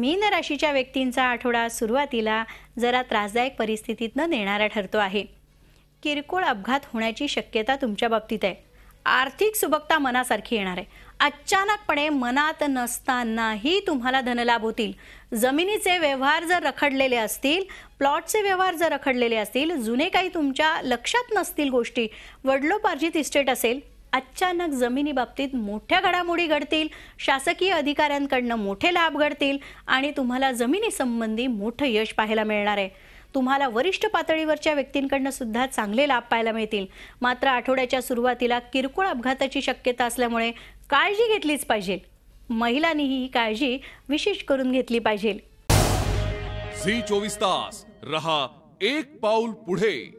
मीन राशीच्या व्यक्तींचा आठवडा सुरुवातीला जरा त्रासदायक परिस्थितीतनं नेणारा ठरतो आहे किरकोळ अपघात होण्याची शक्यता तुमच्या बाबतीत आहे आर्थिक सुबकता मनासारखी येणार आहे अचानकपणे मनात नसतानाही तुम्हाला धनलाभ होतील जमिनीचे व्यवहार जर रखडलेले असतील प्लॉटचे व्यवहार जर रखडलेले असतील जुने काही तुमच्या लक्षात नसतील गोष्टी वडलोपार्जित इस्टेट असेल अचानक जमिनी बाबतीत मोठ्या घडामोडी घडतील शासकीय अधिकाऱ्यांकडनं मोठे लाभ घडतील आणि तुम्हाला संबंधी मोठं यश पाहायला मिळणार आहे तुम्हाला वरिष्ठ पातळीवरच्या व्यक्तींकडनं सुद्धा चांगले लाभ पाहायला मिळतील मात्र आठवड्याच्या सुरुवातीला किरकोळ अपघाताची शक्यता असल्यामुळे काळजी घेतलीच पाहिजे महिलांनी ही काळजी विशेष करून घेतली पाहिजे तास रहा एक पाऊल पुढे